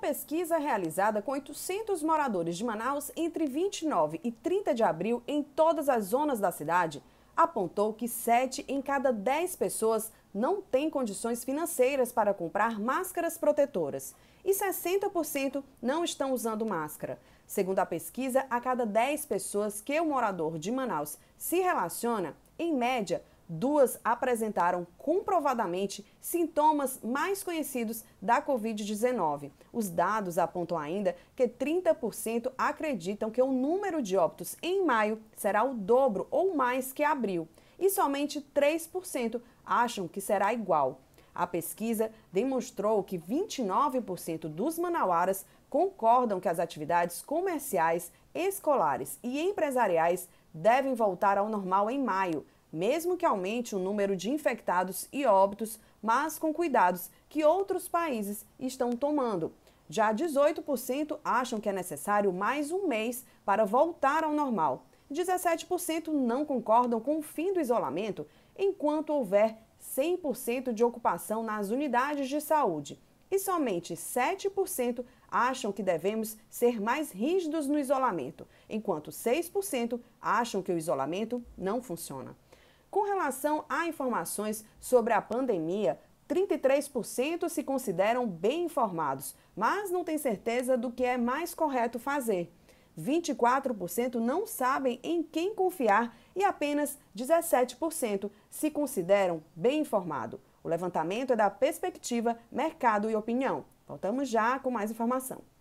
pesquisa realizada com 800 moradores de Manaus entre 29 e 30 de abril em todas as zonas da cidade apontou que 7 em cada 10 pessoas não têm condições financeiras para comprar máscaras protetoras e 60% não estão usando máscara. Segundo a pesquisa, a cada 10 pessoas que o morador de Manaus se relaciona, em média, duas apresentaram comprovadamente sintomas mais conhecidos da Covid-19. Os dados apontam ainda que 30% acreditam que o número de óbitos em maio será o dobro ou mais que abril, e somente 3% acham que será igual. A pesquisa demonstrou que 29% dos manauaras concordam que as atividades comerciais, escolares e empresariais devem voltar ao normal em maio, mesmo que aumente o número de infectados e óbitos, mas com cuidados que outros países estão tomando. Já 18% acham que é necessário mais um mês para voltar ao normal. 17% não concordam com o fim do isolamento enquanto houver 100% de ocupação nas unidades de saúde. E somente 7% acham que devemos ser mais rígidos no isolamento, enquanto 6% acham que o isolamento não funciona. Com relação a informações sobre a pandemia, 33% se consideram bem informados, mas não têm certeza do que é mais correto fazer. 24% não sabem em quem confiar e apenas 17% se consideram bem informado. O levantamento é da perspectiva Mercado e Opinião. Voltamos já com mais informação.